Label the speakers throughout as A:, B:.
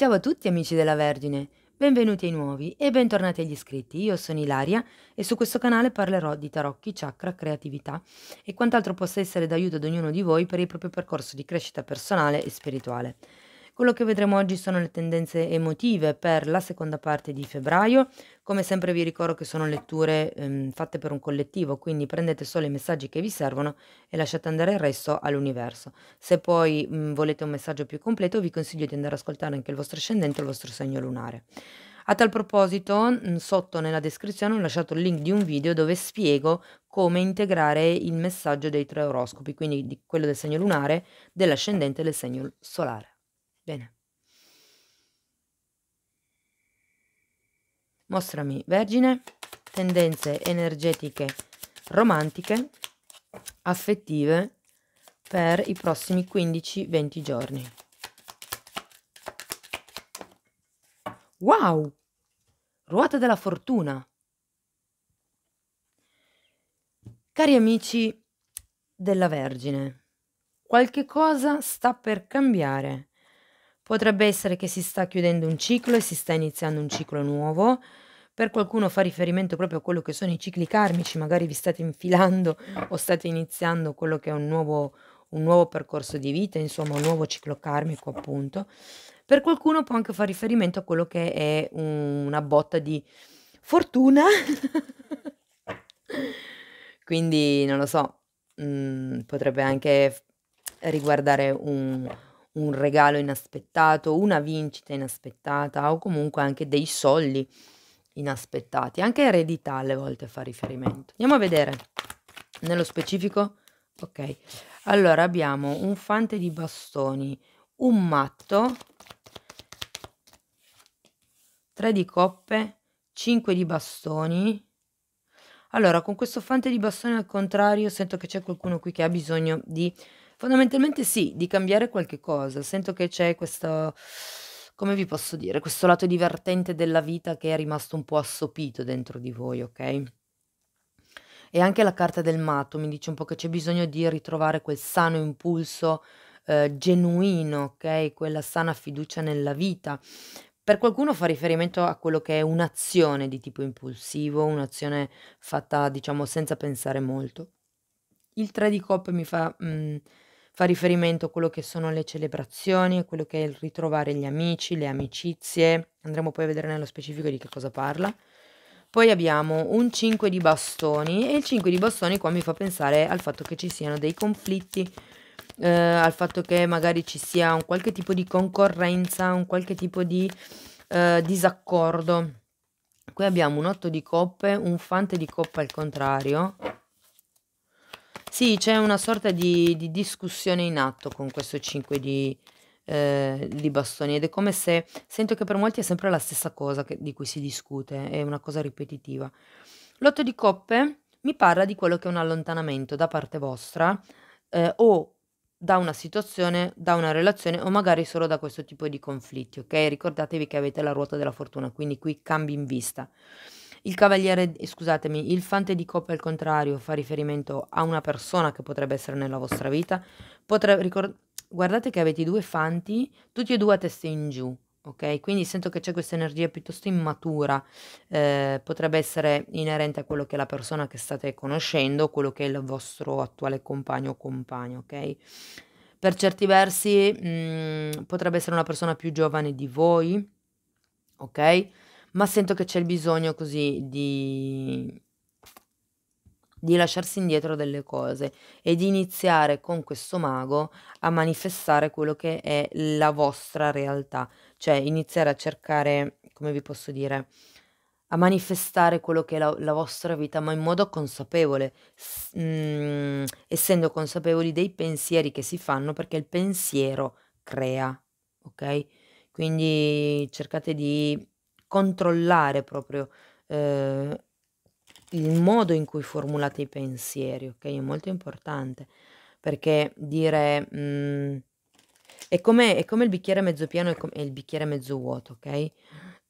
A: Ciao a tutti amici della Vergine, benvenuti ai nuovi e bentornati agli iscritti. Io sono Ilaria e su questo canale parlerò di tarocchi, chakra, creatività e quant'altro possa essere d'aiuto ad ognuno di voi per il proprio percorso di crescita personale e spirituale. Quello che vedremo oggi sono le tendenze emotive per la seconda parte di febbraio. Come sempre vi ricordo che sono letture ehm, fatte per un collettivo, quindi prendete solo i messaggi che vi servono e lasciate andare il resto all'universo. Se poi mh, volete un messaggio più completo vi consiglio di andare ad ascoltare anche il vostro ascendente e il vostro segno lunare. A tal proposito, sotto nella descrizione ho lasciato il link di un video dove spiego come integrare il messaggio dei tre oroscopi, quindi di quello del segno lunare, dell'ascendente e del segno solare. Bene. Mostrami Vergine, tendenze energetiche romantiche, affettive per i prossimi 15-20 giorni. Wow! Ruota della fortuna. Cari amici della Vergine, qualche cosa sta per cambiare Potrebbe essere che si sta chiudendo un ciclo e si sta iniziando un ciclo nuovo. Per qualcuno fa riferimento proprio a quello che sono i cicli karmici, magari vi state infilando o state iniziando quello che è un nuovo, un nuovo percorso di vita, insomma un nuovo ciclo karmico appunto. Per qualcuno può anche fare riferimento a quello che è un, una botta di fortuna. Quindi non lo so, mh, mm, potrebbe anche riguardare un, un regalo inaspettato, una vincita inaspettata o comunque anche dei soldi inaspettati. Anche eredità alle volte fa riferimento. Andiamo a vedere nello specifico. Ok, allora abbiamo un fante di bastoni, un matto, tre di coppe, cinque di bastoni. Allora, con questo fante di bastoni al contrario sento che c'è qualcuno qui che ha bisogno di Fondamentalmente sì, di cambiare qualche cosa. Sento che c'è questo, come vi posso dire, questo lato divertente della vita che è rimasto un po' assopito dentro di voi, ok? E anche la carta del matto mi dice un po' che c'è bisogno di ritrovare quel sano impulso eh, genuino, ok? Quella sana fiducia nella vita. Per qualcuno fa riferimento a quello che è un'azione di tipo impulsivo, un'azione fatta, diciamo, senza pensare molto. Il 3 di coppe mi fa mh, mm, fa riferimento a quello che sono le celebrazioni, a quello che è il ritrovare gli amici, le amicizie, andremo poi a vedere nello specifico di che cosa parla. Poi abbiamo un 5 di bastoni e il 5 di bastoni qua mi fa pensare al fatto che ci siano dei conflitti, eh, al fatto che magari ci sia un qualche tipo di concorrenza, un qualche tipo di eh, disaccordo. Qui abbiamo un 8 di coppe, un fante di coppa al contrario, sì, c'è una sorta di, di discussione in atto con questo 5 di, eh, di bastoni ed è come se sento che per molti è sempre la stessa cosa che, di cui si discute, è una cosa ripetitiva. L'otto di coppe mi parla di quello che è un allontanamento da parte vostra eh, o da una situazione, da una relazione o magari solo da questo tipo di conflitti, ok? Ricordatevi che avete la ruota della fortuna, quindi qui cambi in vista. Il cavaliere, eh, scusatemi, il fante di coppa al contrario fa riferimento a una persona che potrebbe essere nella vostra vita. Potrebbe, ricord- guardate che avete due fanti, tutti e due a testa in giù, ok? Quindi sento che c'è questa energia piuttosto immatura, eh, potrebbe essere inerente a quello che è la persona che state conoscendo, quello che è il vostro attuale compagno o compagno, ok? Per certi versi mh, mm, potrebbe essere una persona più giovane di voi, ok? ma sento che c'è il bisogno così di, di lasciarsi indietro delle cose e di iniziare con questo mago a manifestare quello che è la vostra realtà, cioè iniziare a cercare, come vi posso dire, a manifestare quello che è la, la vostra vita, ma in modo consapevole, S- mh, mm, essendo consapevoli dei pensieri che si fanno, perché il pensiero crea, ok? Quindi cercate di controllare proprio eh, il modo in cui formulate i pensieri, ok? È molto importante perché dire mh, mm, è, come, è, come, il bicchiere mezzo pieno e, e il bicchiere mezzo vuoto, ok?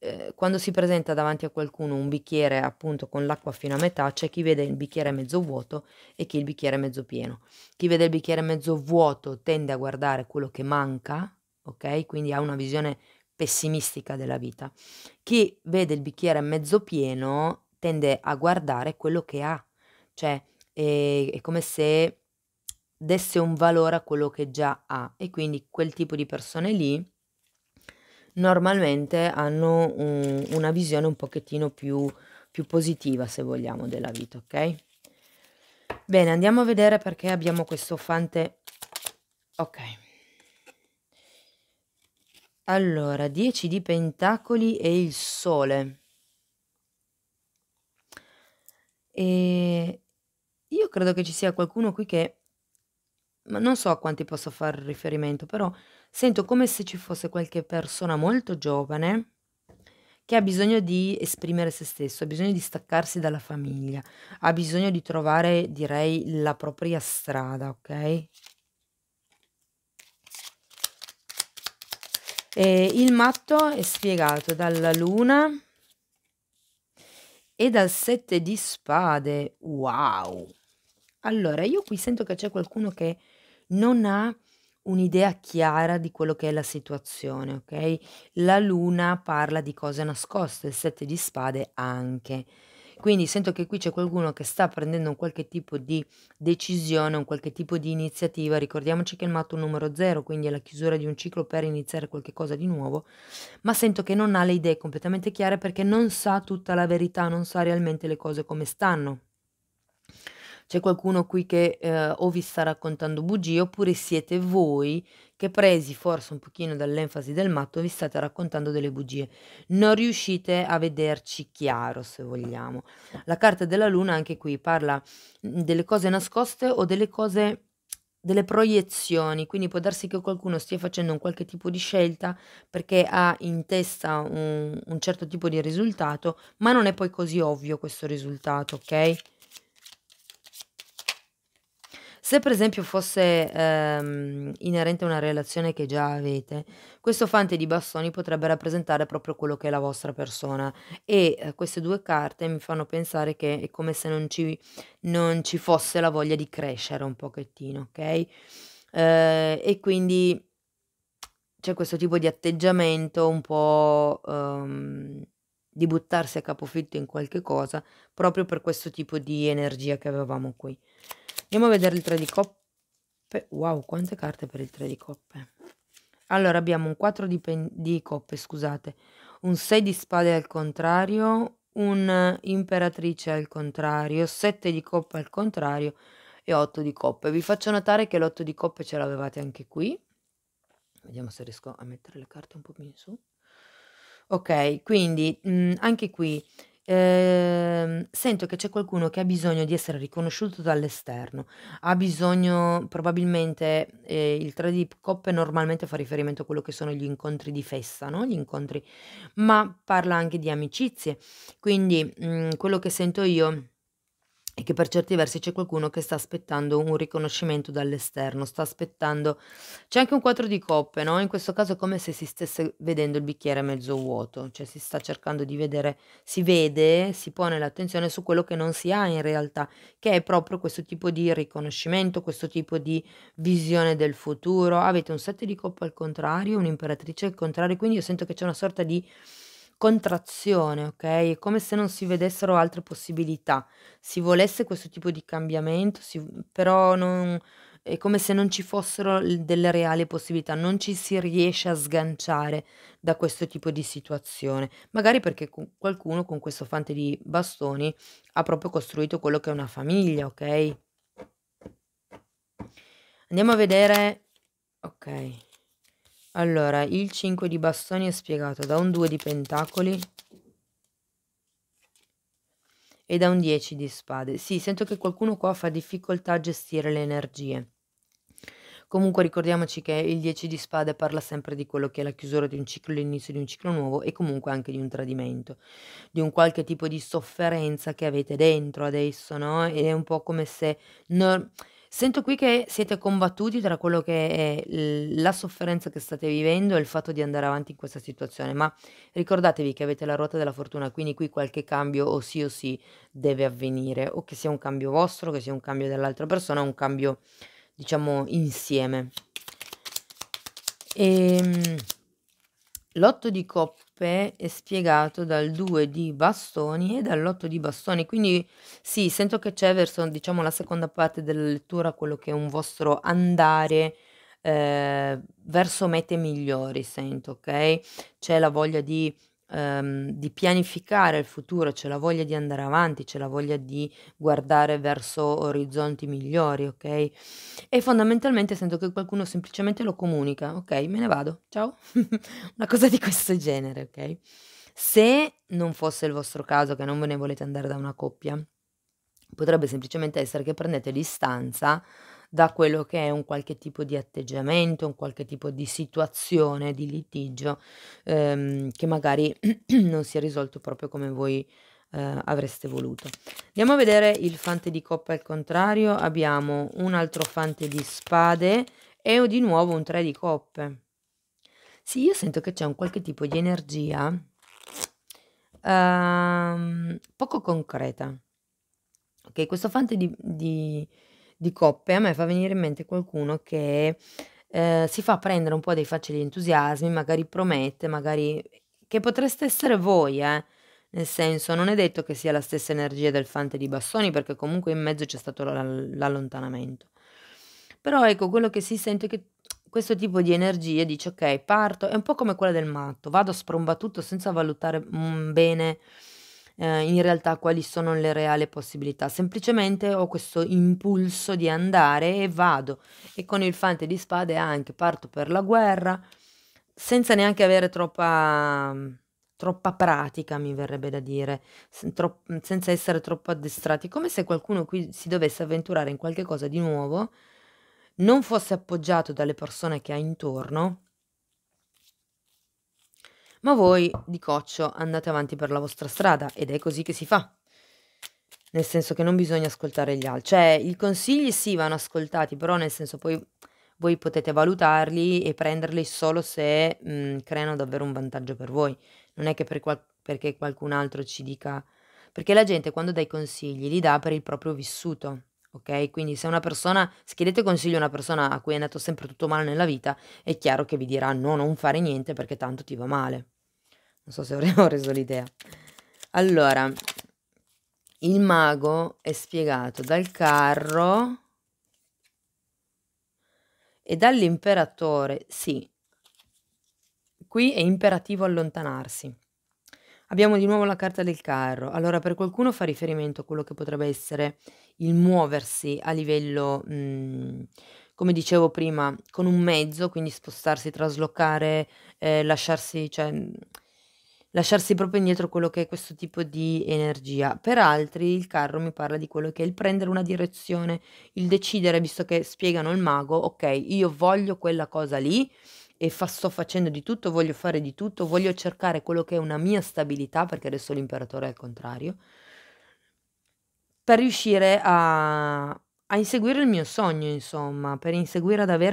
A: Eh, quando si presenta davanti a qualcuno un bicchiere appunto con l'acqua fino a metà, c'è chi vede il bicchiere mezzo vuoto e chi il bicchiere mezzo pieno. Chi vede il bicchiere mezzo vuoto tende a guardare quello che manca, ok? Quindi ha una visione pessimistica della vita. Chi vede il bicchiere mezzo pieno tende a guardare quello che ha, cioè è, eh, è come se desse un valore a quello che già ha e quindi quel tipo di persone lì normalmente hanno un, una visione un pochettino più, più positiva, se vogliamo, della vita, ok? Bene, andiamo a vedere perché abbiamo questo fante... Ok. Allora, 10 di pentacoli e il sole. E io credo che ci sia qualcuno qui che... Ma non so a quanti posso fare riferimento, però sento come se ci fosse qualche persona molto giovane che ha bisogno di esprimere se stesso, ha bisogno di staccarsi dalla famiglia, ha bisogno di trovare, direi, la propria strada, ok? Eh, il matto è spiegato dalla luna e dal sette di spade. Wow! Allora, io qui sento che c'è qualcuno che non ha un'idea chiara di quello che è la situazione, ok? La luna parla di cose nascoste, il sette di spade anche. Quindi sento che qui c'è qualcuno che sta prendendo un qualche tipo di decisione, un qualche tipo di iniziativa. Ricordiamoci che il matto è un numero zero, quindi è la chiusura di un ciclo per iniziare qualcosa di nuovo, ma sento che non ha le idee completamente chiare perché non sa tutta la verità, non sa realmente le cose come stanno c'è qualcuno qui che eh, o vi sta raccontando bugie oppure siete voi che presi forse un pochino dall'enfasi del matto vi state raccontando delle bugie. Non riuscite a vederci chiaro se vogliamo. La carta della luna anche qui parla mm, delle cose nascoste o delle cose delle proiezioni, quindi può darsi che qualcuno stia facendo un qualche tipo di scelta perché ha in testa un, un certo tipo di risultato, ma non è poi così ovvio questo risultato, ok? Se per esempio fosse ehm, inerente a una relazione che già avete, questo fante di bastoni potrebbe rappresentare proprio quello che è la vostra persona e eh, queste due carte mi fanno pensare che è come se non ci, non ci fosse la voglia di crescere un pochettino, ok? Eh, e quindi c'è questo tipo di atteggiamento un po'... Um, di buttarsi a capofitto in qualche cosa proprio per questo tipo di energia che avevamo qui. Andiamo a vedere il 3 di coppe. Wow, quante carte per il 3 di coppe. Allora abbiamo un 4 di, di coppe, scusate, un 6 di spade al contrario, un'imperatrice al contrario, 7 di coppe al contrario e 8 di coppe. Vi faccio notare che l'8 di coppe ce l'avevate anche qui. Vediamo se riesco a mettere le carte un po' più in su. Ok, quindi mh, mm, anche qui Ehm, sento che c'è qualcuno che ha bisogno di essere riconosciuto dall'esterno, ha bisogno probabilmente eh, il 3 d coppe normalmente fa riferimento a quello che sono gli incontri di festa, no? gli incontri, ma parla anche di amicizie, quindi mh, mm, quello che sento io e che per certi versi c'è qualcuno che sta aspettando un riconoscimento dall'esterno, sta aspettando... C'è anche un quadro di coppe, no? In questo caso è come se si stesse vedendo il bicchiere mezzo vuoto, cioè si sta cercando di vedere, si vede, si pone l'attenzione su quello che non si ha in realtà, che è proprio questo tipo di riconoscimento, questo tipo di visione del futuro. Avete un sette di coppe al contrario, un'imperatrice al contrario, quindi io sento che c'è una sorta di contrazione, ok? È come se non si vedessero altre possibilità. Si volesse questo tipo di cambiamento, si, però non, è come se non ci fossero delle reali possibilità, non ci si riesce a sganciare da questo tipo di situazione, magari perché cu- qualcuno con questo fante di bastoni ha proprio costruito quello che è una famiglia, ok? Andiamo a vedere, ok. Allora, il 5 di bastoni è spiegato da un 2 di pentacoli e da un 10 di spade. Sì, sento che qualcuno qua fa difficoltà a gestire le energie. Comunque ricordiamoci che il 10 di spade parla sempre di quello che è la chiusura di un ciclo, l'inizio di un ciclo nuovo e comunque anche di un tradimento, di un qualche tipo di sofferenza che avete dentro adesso, no? Ed è un po' come se... Non Sento qui che siete combattuti tra quello che è la sofferenza che state vivendo e il fatto di andare avanti in questa situazione, ma ricordatevi che avete la ruota della fortuna, quindi qui qualche cambio o sì o sì deve avvenire, o che sia un cambio vostro, che sia un cambio dell'altra persona, un cambio diciamo insieme. E, ehm, l'otto di coppe coppe è spiegato dal 2 di bastoni e dall'8 di bastoni, quindi sì, sento che c'è verso diciamo la seconda parte della lettura quello che è un vostro andare eh, verso mete migliori, sento, ok? C'è la voglia di ehm, di pianificare il futuro, c'è la voglia di andare avanti, c'è la voglia di guardare verso orizzonti migliori, ok? E fondamentalmente sento che qualcuno semplicemente lo comunica, ok? Me ne vado, ciao. Una cosa di questo genere, ok? Se non fosse il vostro caso che non ve ne volete andare da una coppia, potrebbe semplicemente essere che prendete distanza da quello che è un qualche tipo di atteggiamento, un qualche tipo di situazione, di litigio ehm, che magari non si è risolto proprio come voi eh, avreste voluto. Andiamo a vedere il fante di coppa al contrario, abbiamo un altro fante di spade e di nuovo un tre di coppe. Sì, io sento che c'è un qualche tipo di energia ehm, poco concreta. Ok, questo fante di, di di coppe, a me fa venire in mente qualcuno che eh, si fa prendere un po' dei facili entusiasmi, magari promette, magari che potreste essere voi, eh. Nel senso, non è detto che sia la stessa energia del fante di Bassoni, perché comunque in mezzo c'è stato l'allontanamento. Però ecco, quello che si sente è che questo tipo di energie dice ok, parto, è un po' come quella del matto, vado sprombatutto senza valutare mm, bene eh, in realtà quali sono le reali possibilità. Semplicemente ho questo impulso di andare e vado e con il fante di spade anche parto per la guerra senza neanche avere troppa mm, troppa pratica, mi verrebbe da dire, mm, senza essere troppo addestrati, come se qualcuno qui si dovesse avventurare in qualche cosa di nuovo, non fosse appoggiato dalle persone che ha intorno ma voi di coccio andate avanti per la vostra strada ed è così che si fa. Nel senso che non bisogna ascoltare gli altri. Cioè, i consigli sì vanno ascoltati, però nel senso poi voi potete valutarli e prenderli solo se mh, creano davvero un vantaggio per voi. Non è che per qual perché qualcun altro ci dica... Perché la gente quando dà i consigli li dà per il proprio vissuto, Ok? Quindi se una persona, se chiedete consiglio a una persona a cui è andato sempre tutto male nella vita, è chiaro che vi dirà no, non fare niente perché tanto ti va male. Non so se avremo reso l'idea. Allora, il mago è spiegato dal carro e dall'imperatore, sì. Qui è imperativo allontanarsi. Abbiamo di nuovo la carta del carro. Allora, per qualcuno fa riferimento a quello che potrebbe essere il muoversi a livello, mhmm, come dicevo prima, con un mezzo, quindi spostarsi, traslocare, ehm, lasciarsi cioè, mhmm, lasciarsi proprio indietro quello che è questo tipo di energia. Per altri il carro mi parla di quello che è il prendere una direzione, il decidere, visto che spiegano il mago: ok, io voglio quella cosa lì, e fa, sto facendo di tutto, voglio fare di tutto, voglio cercare quello che è una mia stabilità, perché adesso l'imperatore è al contrario, per riuscire a, a inseguire il mio sogno, insomma, per,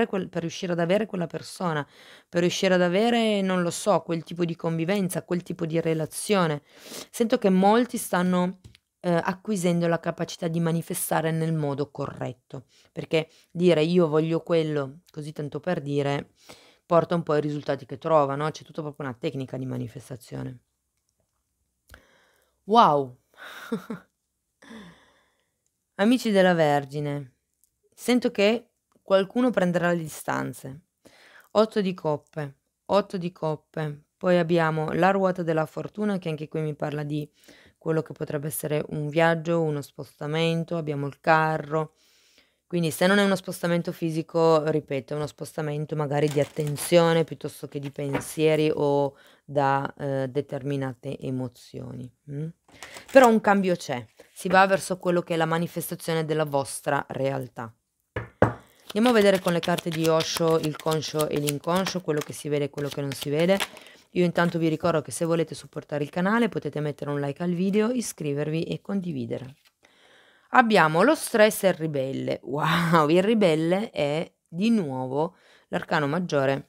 A: quel, per, riuscire ad avere quella persona, per riuscire ad avere, non lo so, quel tipo di convivenza, quel tipo di relazione. Sento che molti stanno eh, acquisendo la capacità di manifestare nel modo corretto, perché dire io voglio quello, così tanto per dire, porta un po' ai risultati che trova, no? c'è tutta proprio una tecnica di manifestazione. Wow! Amici della Vergine, sento che qualcuno prenderà le distanze. Otto di coppe, otto di coppe. Poi abbiamo la ruota della fortuna che anche qui mi parla di quello che potrebbe essere un viaggio, uno spostamento, abbiamo il carro, quindi se non è uno spostamento fisico, ripeto, è uno spostamento magari di attenzione piuttosto che di pensieri o da eh, determinate emozioni. Mm? Però un cambio c'è, si va verso quello che è la manifestazione della vostra realtà. Andiamo a vedere con le carte di Osho il conscio e l'inconscio, quello che si vede e quello che non si vede. Io intanto vi ricordo che se volete supportare il canale potete mettere un like al video, iscrivervi e condividere. Abbiamo lo stress e il ribelle. Wow, il ribelle è di nuovo l'arcano maggiore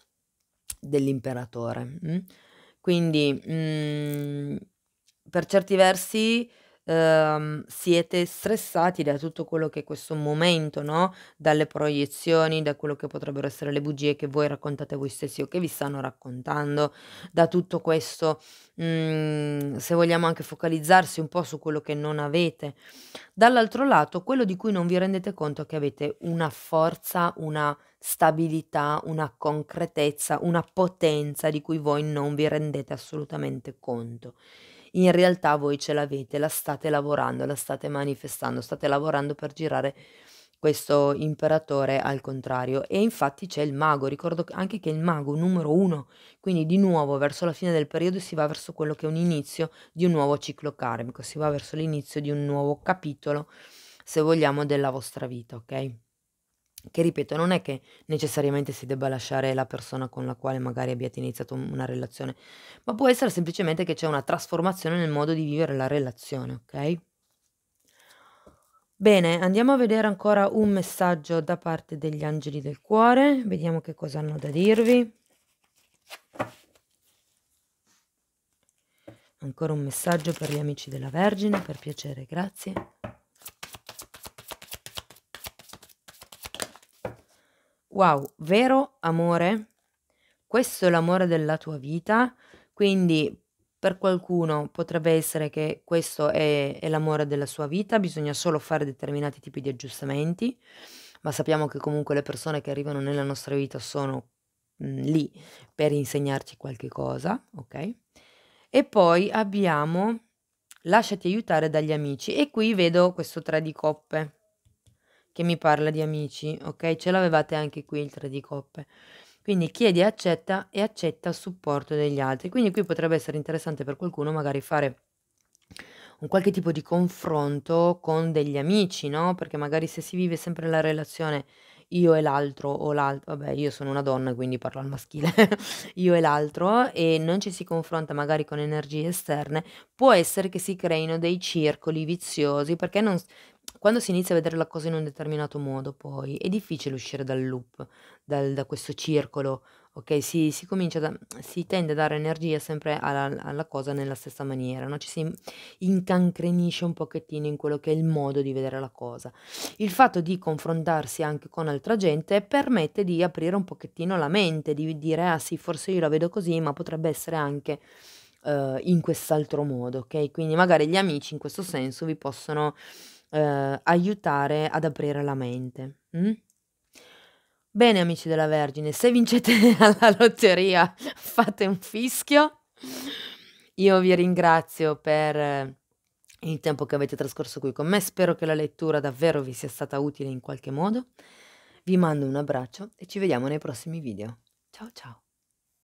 A: dell'imperatore. Mm? Quindi, mh, mm, per certi versi, ehm, siete stressati da tutto quello che è questo momento, no? Dalle proiezioni, da quello che potrebbero essere le bugie che voi raccontate voi stessi o che vi stanno raccontando, da tutto questo, mm, se vogliamo anche focalizzarsi un po' su quello che non avete. Dall'altro lato, quello di cui non vi rendete conto è che avete una forza, una stabilità, una concretezza, una potenza di cui voi non vi rendete assolutamente conto in realtà voi ce l'avete, la state lavorando, la state manifestando, state lavorando per girare questo imperatore al contrario e infatti c'è il mago, ricordo anche che il mago numero uno, quindi di nuovo verso la fine del periodo si va verso quello che è un inizio di un nuovo ciclo karmico, si va verso l'inizio di un nuovo capitolo, se vogliamo, della vostra vita, ok? Che ripeto, non è che necessariamente si debba lasciare la persona con la quale magari abbiate iniziato una relazione, ma può essere semplicemente che c'è una trasformazione nel modo di vivere la relazione, ok? Bene, andiamo a vedere ancora un messaggio da parte degli angeli del cuore, vediamo che cosa hanno da dirvi. Ancora un messaggio per gli amici della Vergine, per piacere, grazie. Wow, vero amore? Questo è l'amore della tua vita? Quindi per qualcuno potrebbe essere che questo è, è l'amore della sua vita, bisogna solo fare determinati tipi di aggiustamenti, ma sappiamo che comunque le persone che arrivano nella nostra vita sono mh, mm, lì per insegnarci qualche cosa, ok? E poi abbiamo lasciati aiutare dagli amici e qui vedo questo 3 di coppe che mi parla di amici, ok? Ce l'avevate anche qui il 3 di coppe. Quindi chiedi accetta e accetta supporto degli altri. Quindi qui potrebbe essere interessante per qualcuno magari fare un qualche tipo di confronto con degli amici, no? Perché magari se si vive sempre la relazione io e l'altro o l'altro, vabbè io sono una donna quindi parlo al maschile, io e l'altro e non ci si confronta magari con energie esterne, può essere che si creino dei circoli viziosi perché non, quando si inizia a vedere la cosa in un determinato modo, poi è difficile uscire dal loop, dal, da questo circolo, ok? Si, si comincia da, si tende a dare energia sempre alla, alla cosa nella stessa maniera, no? Ci si incancrenisce un pochettino in quello che è il modo di vedere la cosa. Il fatto di confrontarsi anche con altra gente permette di aprire un pochettino la mente, di dire, ah sì, forse io la vedo così, ma potrebbe essere anche eh, in quest'altro modo, ok? Quindi magari gli amici in questo senso vi possono eh, aiutare ad aprire la mente. Mm? Bene amici della Vergine, se vincete la lotteria fate un fischio. Io vi ringrazio per eh, il tempo che avete trascorso qui con me, spero che la lettura davvero vi sia stata utile in qualche modo. Vi mando un abbraccio e ci vediamo nei prossimi video. Ciao ciao!